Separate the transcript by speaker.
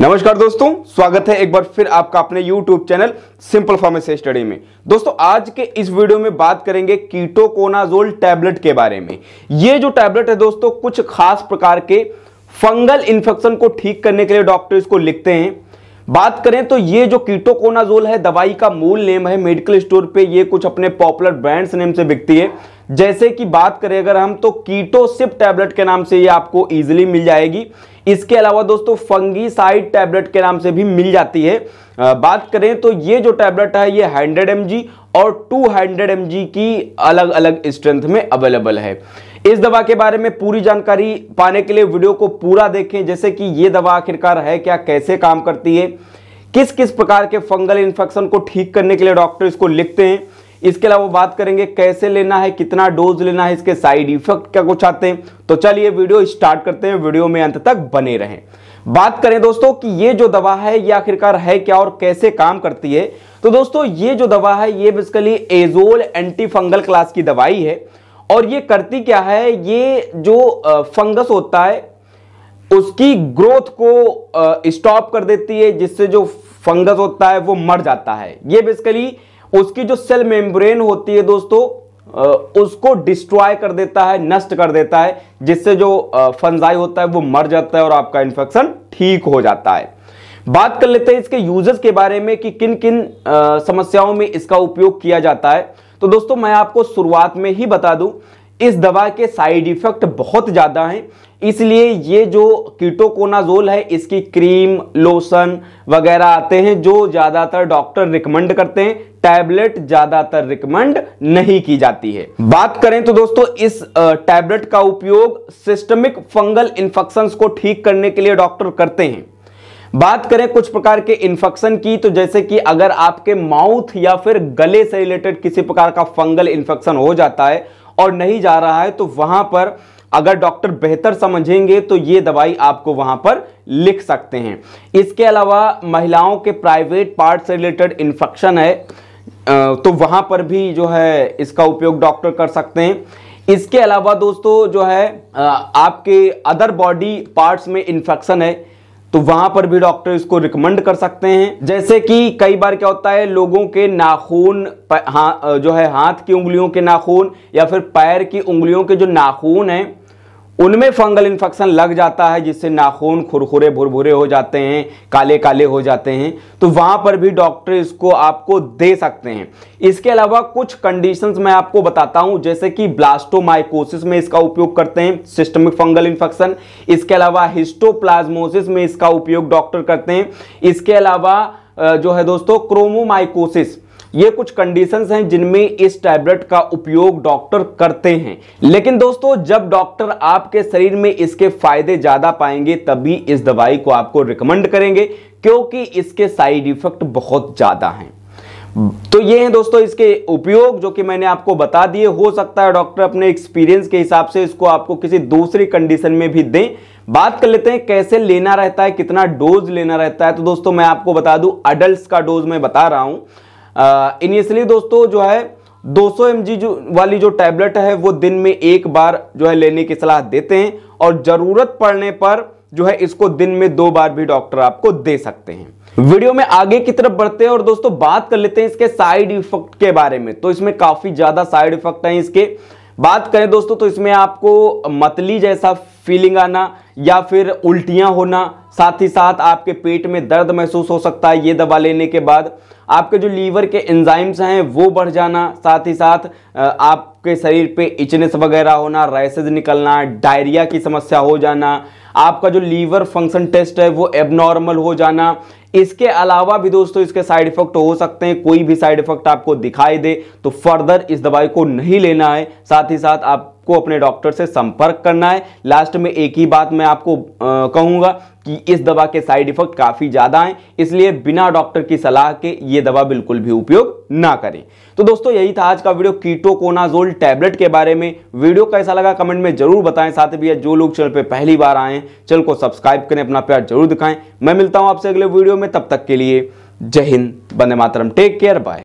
Speaker 1: नमस्कार दोस्तों स्वागत है एक बार फिर आपका अपने YouTube channel simple pharmacy study में दोस्तों आज के इस वीडियो में बात करेंगे कीटोकोनाजोल टैबलेट के बारे में ये जो टैबलेट है दोस्तों कुछ खास प्रकार के फंगल इन्फेक्शन को ठीक करने के लिए डॉक्टर इसको लिखते हैं बात करें तो ये जो कीटोकोनाजोल है दवाई का मूल नेम है मेडिकल स्टोर पे ये कुछ अपने पॉपुलर ब्रांड्स नेम से बिकती है जैसे कि बात करें अगर हम तो कीटोसिप टैबलेट के नाम से ये आपको इजीली मिल जाएगी इसके अलावा दोस्तों फंगीसाइड टैबलेट के नाम से भी मिल जाती है बात करें तो ये जो टैबलेट है ये हंड्रेड एम और टू एम की अलग अलग स्ट्रेंथ में अवेलेबल है इस दवा के बारे में पूरी जानकारी पाने के लिए वीडियो को पूरा देखें जैसे कि ये दवा आखिरकार है क्या कैसे काम करती है किस किस प्रकार के फंगल इन्फेक्शन को ठीक करने के लिए डॉक्टर इसको लिखते हैं इसके अलावा बात करेंगे कैसे लेना है कितना डोज लेना है इसके साइड इफेक्ट क्या कुछ आते हैं तो चलिए वीडियो स्टार्ट करते हैं वीडियो में अंत तक बने रहें बात करें दोस्तों कि ये जो दवा है ये आखिरकार है क्या और कैसे काम करती है तो दोस्तों ये जो दवा है ये basically azole anti fungal class की दवाई है और ये करती क्या है ये जो फंगस होता है उसकी ग्रोथ को स्टॉप कर देती है जिससे जो फंगस होता है वो मर जाता है ये बेसिकली उसकी जो सेल मेम्ब्रेन होती है दोस्तों उसको डिस्ट्रॉय कर देता है नष्ट कर देता है जिससे जो फंजाई होता है वो मर जाता है और आपका इंफेक्शन ठीक हो जाता है बात कर लेते हैं इसके यूजर्स के बारे में कि किन किन समस्याओं में इसका उपयोग किया जाता है तो दोस्तों मैं आपको शुरुआत में ही बता दूं इस दवा के साइड इफेक्ट बहुत ज़्यादा हैं इसलिए ये जो कीटोकोनाजोल है इसकी क्रीम लोशन वगैरह आते हैं जो ज़्यादातर डॉक्टर रिकमेंड करते हैं टैबलेट ज़्यादातर रिकमेंड नहीं की जाती है बात करें तो दोस्तों इस टैबलेट का उपयोग सिस्टमिक फंगल इंफेक्शन को ठीक करने के लिए डॉक्टर करते हैं बात करें कुछ प्रकार के इन्फेक्शन की तो जैसे कि अगर आपके माउथ या फिर गले से रिलेटेड किसी प्रकार का फंगल इन्फेक्शन हो जाता है और नहीं जा रहा है तो वहां पर अगर डॉक्टर बेहतर समझेंगे तो ये दवाई आपको वहां पर लिख सकते हैं इसके अलावा महिलाओं के प्राइवेट पार्ट से रिलेटेड इन्फेक्शन है तो वहां पर भी जो है इसका उपयोग डॉक्टर कर सकते हैं इसके अलावा दोस्तों जो है आपके अदर बॉडी पार्ट्स में इंफेक्शन है तो वहां पर भी डॉक्टर इसको रिकमेंड कर सकते हैं जैसे कि कई बार क्या होता है लोगों के नाखून हाँ, जो है हाथ की उंगलियों के नाखून या फिर पैर की उंगलियों के जो नाखून हैं उनमें फंगल इन्फेक्शन लग जाता है जिससे नाखून खुरखुरे भुरभुरे हो जाते हैं काले काले हो जाते हैं तो वहां पर भी डॉक्टर इसको आपको दे सकते हैं इसके अलावा कुछ कंडीशंस मैं आपको बताता हूँ जैसे कि ब्लास्टोमाइकोसिस में इसका उपयोग करते हैं सिस्टमिक फंगल इन्फेक्शन इसके अलावा हिस्टोप्लाज्मोसिस में इसका उपयोग डॉक्टर करते हैं इसके अलावा जो है दोस्तों क्रोमोमाइकोसिस ये कुछ कंडीशंस हैं जिनमें इस टैबलेट का उपयोग डॉक्टर करते हैं लेकिन दोस्तों जब डॉक्टर आपके शरीर में इसके फायदे ज्यादा पाएंगे तभी इस दवाई को आपको रिकमेंड करेंगे क्योंकि इसके साइड इफेक्ट बहुत ज्यादा हैं तो ये हैं दोस्तों इसके उपयोग जो कि मैंने आपको बता दिए हो सकता है डॉक्टर अपने एक्सपीरियंस के हिसाब से इसको आपको किसी दूसरी कंडीशन में भी दें बात कर लेते हैं कैसे लेना रहता है कितना डोज लेना रहता है तो दोस्तों मैं आपको बता दूं अडल्ट का डोज मैं बता रहा हूं इनिशियली दोस्तों जो है 200 सौ जो वाली जो टैबलेट है वो दिन में एक बार जो है लेने की सलाह देते हैं और ज़रूरत पड़ने पर जो है इसको दिन में दो बार भी डॉक्टर आपको दे सकते हैं वीडियो में आगे की तरफ बढ़ते हैं और दोस्तों बात कर लेते हैं इसके साइड इफेक्ट के बारे में तो इसमें काफ़ी ज़्यादा साइड इफेक्ट हैं इसके बात करें दोस्तों तो इसमें आपको मतली जैसा फीलिंग आना या फिर उल्टियां होना साथ ही साथ आपके पेट में दर्द महसूस हो सकता है ये दवा लेने के बाद आपके जो लीवर के एंजाइम्स हैं वो बढ़ जाना साथ ही साथ आपके शरीर पे इचनेस वगैरह होना रैसेज निकलना डायरिया की समस्या हो जाना आपका जो लीवर फंक्शन टेस्ट है वो एबनॉर्मल हो जाना इसके अलावा भी दोस्तों इसके साइड इफेक्ट हो सकते हैं कोई भी साइड इफेक्ट आपको दिखाई दे तो फर्दर इस दवाई को नहीं लेना है साथ ही साथ आप को अपने डॉक्टर से संपर्क करना है लास्ट में एक ही बात मैं आपको कहूँगा कि इस दवा के साइड इफेक्ट काफ़ी ज़्यादा हैं इसलिए बिना डॉक्टर की सलाह के ये दवा बिल्कुल भी उपयोग ना करें तो दोस्तों यही था आज का वीडियो कीटोकोनाजोल टैबलेट के बारे में वीडियो कैसा लगा कमेंट में जरूर बताएं साथ ही भैया जो लोग चैनल पर पहली बार आए चैनल को सब्सक्राइब करें अपना प्यार जरूर दिखाएं मैं मिलता हूं आपसे अगले वीडियो में तब तक के लिए जय हिंद बंदे मातरम टेक केयर बाय